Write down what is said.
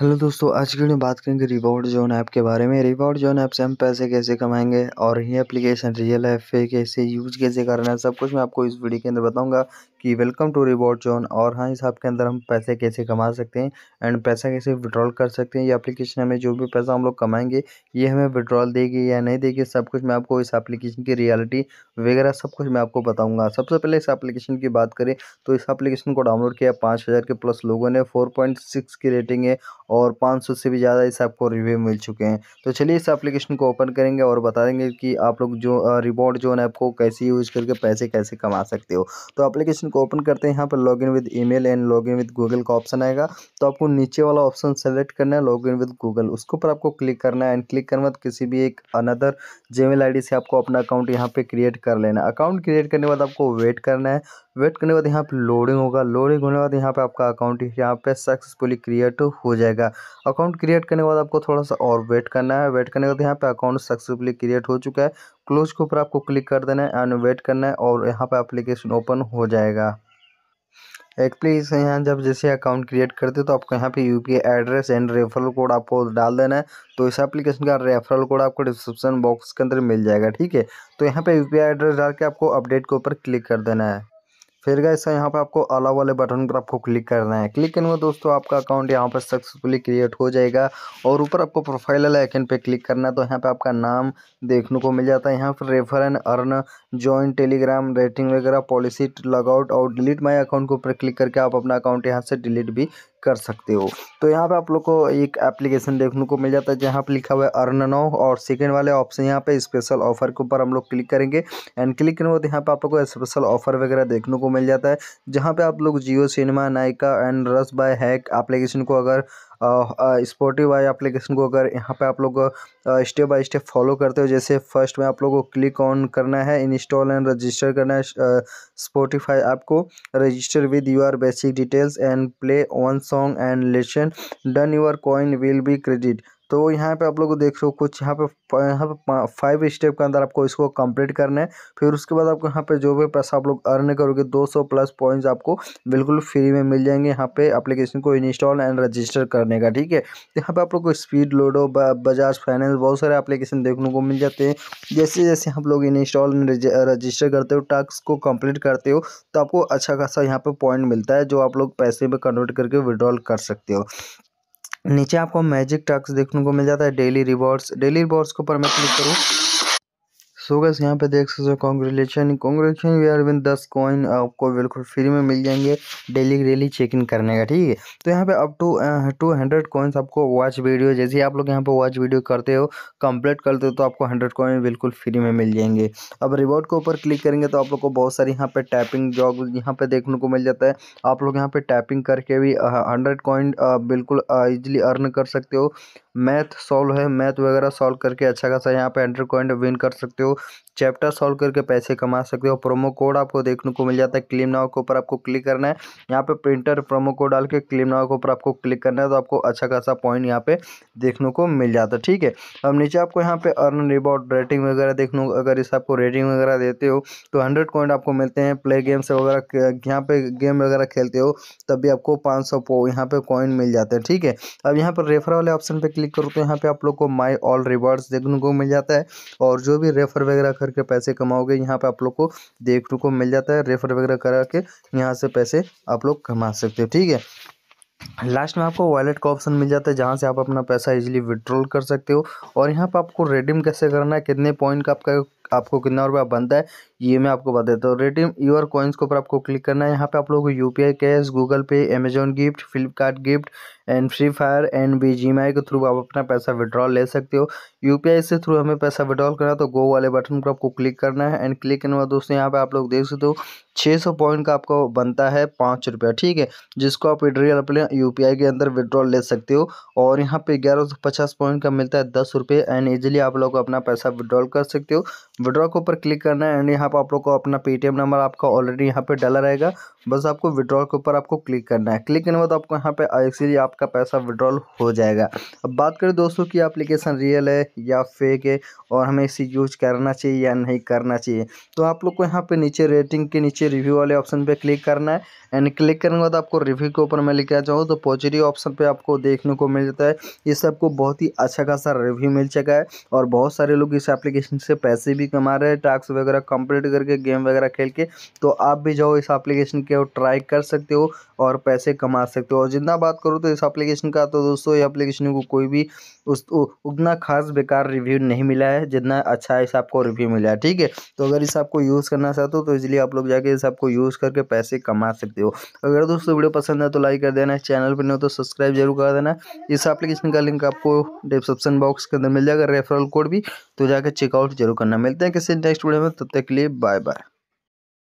hello दोस्तों आज की वीडियो बात करेंगे रिवॉर्ड जोन ऐप के बारे में रिवॉर्ड जोन ऐप से हम पैसे कैसे कमाएंगे और ये एप्लीकेशन रियल है फेक कैसे यूज कैसे करना है सब कुछ मैं आपको इस वीडियो के अंदर बताऊंगा कि वेलकम टू रिवॉर्ड जोन और हाँ इस ऐप के अंदर हम पैसे कैसे कमा सकते हैं एंड पैसा कैसे विड्रॉल कर सकते हैं ये एप्लीकेशन हमें जो भी पैसा हम लोग कमाएंगे ये हमें विड्रॉल देगी या नहीं देगी सब कुछ मैं आपको इस एप्लीकेशन की रियलिटी वगैरह सब कुछ मैं आपको बताऊँगा सबसे पहले इस एप्लीकेशन की बात करें तो इस एप्लीकेशन को डाउनलोड किया पाँच के प्लस लोगों ने फोर की रेटिंग है और पाँच सौ से भी ज़्यादा इस ऐप को रिव्यू मिल चुके हैं तो चलिए इस एप्लीकेशन को ओपन करेंगे और बता देंगे कि आप लोग जो रिवॉर्ड जोन ऐप को कैसे यूज़ करके पैसे कैसे कमा सकते हो तो एप्लीकेशन को ओपन करते हैं यहाँ पर log in with mail and log in with Google का ऑप्शन आएगा तो आपको नीचे वाला ऑप्शन सेलेक्ट करना है लॉग इन विद गूगल उसके ऊपर आपको क्लिक करना है एंड क्लिक करने बाद किसी भी एक अनदर आई डी से आपको अपना अकाउंट यहाँ पर क्रिएट कर लेना है अकाउंट क्रिएट करने के बाद आपको वेट करना है वेट करने के बाद यहाँ पे लोडिंग होगा लोडिंग होने के बाद यहाँ पे आपका अकाउंट यहाँ पे सक्सेसफुली क्रिएट हो जाएगा अकाउंट क्रिएट करने के बाद आपको थोड़ा सा और वेट करना है वेट करने के बाद यहाँ पे अकाउंट सक्सेसफुली क्रिएट हो चुका है क्लोज के ऊपर आपको क्लिक कर देना है एंड वेट करना है और यहाँ पर अप्लीकेशन ओपन हो जाएगा एक प्लीज यहाँ जब जैसे अकाउंट क्रिएट करते तो आपको यहाँ पे यू एड्रेस एंड रेफरल कोड आपको डाल देना है तो इस एप्लीकेशन का रेफरल कोड आपको डिस्क्रिप्शन बॉक्स के अंदर मिल जाएगा ठीक है तो यहाँ पे यू एड्रेस डाल के आपको अपडेट के ऊपर क्लिक कर देना है फिर गए यहाँ पर आपको अलाव वाले बटन पर आपको क्लिक करना है क्लिक करेंगे दोस्तों आपका अकाउंट यहाँ पर सक्सेसफुली क्रिएट हो जाएगा और ऊपर आपको प्रोफाइल वाले आइकन पे क्लिक करना है तो यहाँ पे आपका नाम देखने को मिल जाता है यहाँ पर refer and earn join Telegram rating वगैरह पॉलिसी लॉगआउट और डिलीट माई अकाउंट के ऊपर क्लिक करके आप अपना अकाउंट यहाँ से डिलीट भी कर सकते हो तो यहाँ पे आप लोग को एक एप्लीकेशन देखने को मिल जाता है जहाँ पे लिखा हुआ है अर्न नो और सेकेंड वाले ऑप्शन यहाँ पे स्पेशल ऑफर के ऊपर हम लोग क्लिक करेंगे एंड क्लिक करने के यहाँ पे आप लोग को स्पेशल ऑफर वगैरह देखने को मिल जाता है जहाँ पे आप लोग जियो सिनेमा नायका एंड रस बाय हैक एप्लीकेशन को अगर स्पॉटीफाई एप्लीकेशन को अगर यहाँ पे आप लोग स्टेप बाय स्टेप फॉलो करते हो जैसे फर्स्ट में आप लोगों को क्लिक ऑन करना है इंस्टॉल एंड रजिस्टर करना है स्पोटिफाई ऐप को register with your basic details and play one song and listen done your coin will be credit तो यहाँ पे आप लोग देख देखो कुछ यहाँ पे यहाँ पे फाइव स्टेप के अंदर आपको इसको कंप्लीट करना है फिर उसके बाद आपको यहाँ पे जो भी पैसा आप लोग अर्न करोगे 200 प्लस पॉइंट्स आपको बिल्कुल फ्री में मिल जाएंगे यहाँ पे एप्लीकेशन को इंस्टॉल एंड रजिस्टर करने का ठीक है यहाँ पे आप लोग को स्पीड लोडो बजाज फाइनेंस बहुत सारे एप्लीकेशन देखने को मिल जाते हैं जैसे जैसे आप लोग इंस्टॉल एंड रजिस्टर करते हो टास्क को कम्प्लीट करते हो तो आपको अच्छा खासा यहाँ पर पॉइंट मिलता है जो आप लोग पैसे में कन्वर्ट करके विड्रॉल कर सकते हो नीचे आपको मैजिक टक्स देखने को मिल जाता है डेली रिवॉर्ड्स डेली रिवॉर्ड्स के ऊपर मैं क्लिक करूँ सो गैस यहाँ पे देख सकते हो congratulation congratulation we are win दस कॉइन आपको बिल्कुल फ्री में मिल जाएंगे डेली डेली चेक इन करने का ठीक है तो यहाँ पे up to two hundred coins आपको वॉच वीडियो जैसे ही आप लोग यहाँ पे वॉच वीडियो करते हो कंप्लीट करते हो तो आपको हंड्रेड कॉइन बिल्कुल फ्री में मिल जाएंगे अब रिवॉर्ड के ऊपर क्लिक करेंगे तो आप लोग को बहुत सारी यहाँ पे टैपिंग जॉब यहाँ पे देखने को मिल जाता है आप लोग यहाँ पे टैपिंग करके भी हंड्रेड uh, कॉइन uh, बिल्कुल ईजिली uh, अर्न कर सकते हो मैथ सॉल्व है मैथ वगैरह सॉल्व करके अच्छा खासा यहाँ पे एंट्री पॉइंट विन कर सकते हो चैप्टर सॉल्व करके पैसे कमा सकते हो प्रोमो कोड आपको देखने को मिल जाता है क्लीम नाव के ऊपर आपको क्लिक करना है यहाँ पे प्रिंटर प्रोमो कोड डाल के क्लीम नाव के ऊपर आपको क्लिक करना है तो आपको अच्छा खासा पॉइंट यहाँ पे देखने को मिल जाता है ठीक है अब नीचे आपको यहाँ पे अर्न रिबॉर्ड रेटिंग वगैरह देखने को अगर इस आपको रेटिंग वगैरह देते हो तो हंड्रेड पॉइंट आपको मिलते हैं प्ले गेम्स वगैरह यहाँ पे गेम वगैरह खेलते हो तब भी आपको पाँच सौ यहाँ पे कॉइन मिल जाते हैं ठीक है अब यहाँ पर रेफर वाले ऑप्शन पर क्लिक करो तो यहाँ पे आप लोग को माई ऑल रिवॉर्ड्स देखने को मिल जाता है और जो भी रेफर वगैरह करके पैसे कमाओगे यहाँ पे आप लोग को देखने को मिल जाता है रेफर वगैरह करा के यहाँ से पैसे आप लोग कमा सकते हो ठीक है लास्ट में आपको वॉलेट का ऑप्शन मिल जाता है जहाँ से आप अपना पैसा इजीली विड्रॉल कर सकते हो और यहाँ पर आपको रेडीम कैसे करना है कितने पॉइंट का आपका आपको कितना रुपया बनता है ये मैं आपको बता देता हूँ रिडीम यूर कॉइन्स के ऊपर आपको क्लिक करना है यहाँ पे आप लोग को यू cash Google Pay Amazon gift Flipkart gift and free fire and B G के थ्रू आप अपना पैसा विड्रॉल ले सकते हो यू से थ्रू हमें पैसा विड्रॉल करना है तो गो वाले बटन पर आपको क्लिक करना है एंड क्लिक करने के बाद दोस्तों यहाँ पे आप लोग देख सकते हो छः सौ पॉइंट का आपको बनता है पाँच रुपया ठीक है जिसको आप विड्रियल अपने यू के अंदर विड्रॉल ले सकते हो और यहाँ पे ग्यारह सौ पचास पॉइंट का मिलता है दस रुपये एंड ईजिली आप लोग अपना पैसा विड्रॉल कर सकते हो विड्रॉ के ऊपर क्लिक करना है एंड यहाँ यहाँ पर आप लोग को अपना पेटीएम नंबर आपका ऑलरेडी यहाँ पे डला रहेगा बस आपको विड्रॉल के ऊपर आपको क्लिक करना है क्लिक करने के बाद आपको यहाँ पे एक्चुअली आपका पैसा विड्रॉल हो जाएगा अब बात करें दोस्तों कि एप्लीकेशन रियल है या फेक है और हमें इसे यूज करना चाहिए या नहीं करना चाहिए तो आप लोग को यहाँ पर नीचे रेटिंग के नीचे रिव्यू वाले ऑप्शन पर क्लिक करना है एंड क्लिक करने के बाद आपको रिव्यू के ऊपर मैं लिखना चाहूँ तो पॉजिटिव ऑप्शन पर आपको देखने को मिल जाता है इससे आपको बहुत ही अच्छा खासा रिव्यू मिल चुका है और बहुत सारे लोग इस एप्लीकेशन से पैसे भी कमा रहे हैं टैक्स वगैरह कंप्लीट डाउनलोड करके गेम वगैरह खेल के तो आप भी जाओ इस एप्लीकेशन के ट्राई कर सकते हो और पैसे कमा सकते हो और जितना बात करूँ तो इस एप्लीकेशन का तो दोस्तों ये एप्लीकेशन को कोई भी उस उतना खास बेकार रिव्यू नहीं मिला है जितना अच्छा इस आपको रिव्यू मिला है ठीक है तो अगर इस आपको यूज़ करना चाहते हो तो इसलिए आप लोग जाके इस आपको यूज़ करके पैसे कमा सकते हो अगर दोस्तों वीडियो पसंद है तो लाइक कर देना चैनल पर नहीं हो तो सब्सक्राइब जरूर कर देना इस एप्लीकेशन का लिंक आपको डिस्क्रिप्शन बॉक्स के अंदर मिल जाएगा रेफरल कोड भी तो जाकर चेकआउट जरूर करना मिलते हैं किसी नेक्स्ट वीडियो में तब तक के लिए बाय बाय